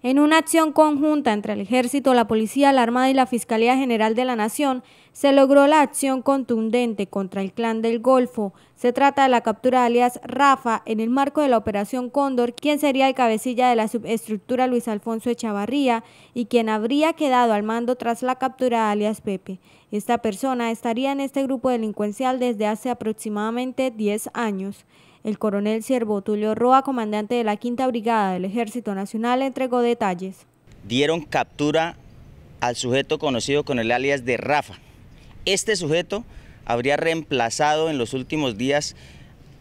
En una acción conjunta entre el Ejército, la Policía, la Armada y la Fiscalía General de la Nación, se logró la acción contundente contra el Clan del Golfo. Se trata de la captura de alias Rafa en el marco de la Operación Cóndor, quien sería el cabecilla de la subestructura Luis Alfonso Echavarría y quien habría quedado al mando tras la captura de alias Pepe. Esta persona estaría en este grupo delincuencial desde hace aproximadamente 10 años. El coronel Siervo Tulio Roa, comandante de la Quinta Brigada del Ejército Nacional, entregó detalles. Dieron captura al sujeto conocido con el alias de Rafa. Este sujeto habría reemplazado en los últimos días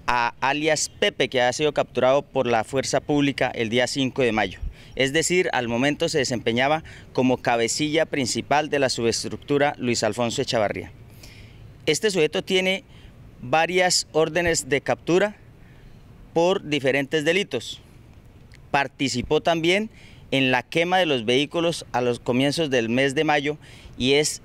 a alias Pepe, que ha sido capturado por la fuerza pública el día 5 de mayo. Es decir, al momento se desempeñaba como cabecilla principal de la subestructura Luis Alfonso Echavarría. Este sujeto tiene varias órdenes de captura, por diferentes delitos. Participó también en la quema de los vehículos a los comienzos del mes de mayo y es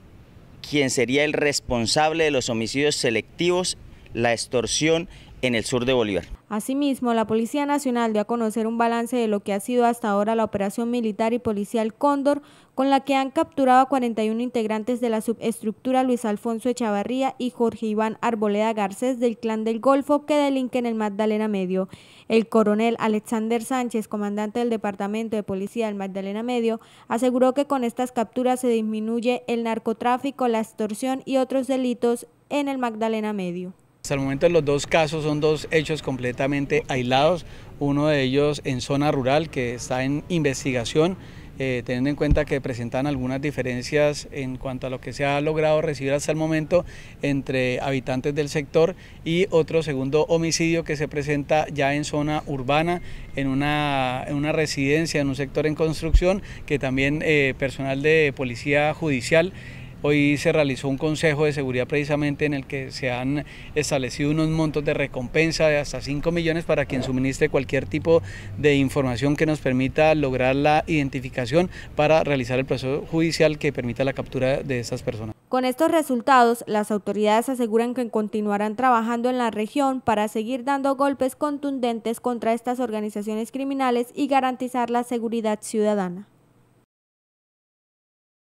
quien sería el responsable de los homicidios selectivos, la extorsión en el sur de Bolívar. Asimismo, la Policía Nacional dio a conocer un balance de lo que ha sido hasta ahora la operación militar y policial Cóndor, con la que han capturado a 41 integrantes de la subestructura Luis Alfonso Echavarría y Jorge Iván Arboleda Garcés del Clan del Golfo que delinquen el Magdalena Medio. El coronel Alexander Sánchez, comandante del Departamento de Policía del Magdalena Medio, aseguró que con estas capturas se disminuye el narcotráfico, la extorsión y otros delitos en el Magdalena Medio. Hasta el momento los dos casos son dos hechos completamente aislados, uno de ellos en zona rural que está en investigación, eh, teniendo en cuenta que presentan algunas diferencias en cuanto a lo que se ha logrado recibir hasta el momento entre habitantes del sector y otro segundo homicidio que se presenta ya en zona urbana, en una, residencia, en un sector en construcción que también eh, personal de policía judicial Hoy se realizó un consejo de seguridad precisamente en el que se han establecido unos montos de recompensa de hasta 5 millones para quien suministre cualquier tipo de información que nos permita lograr la identificación para realizar el proceso judicial que permita la captura de estas personas. Con estos resultados, las autoridades aseguran que continuarán trabajando en la región para seguir dando golpes contundentes contra estas organizaciones criminales y garantizar la seguridad ciudadana.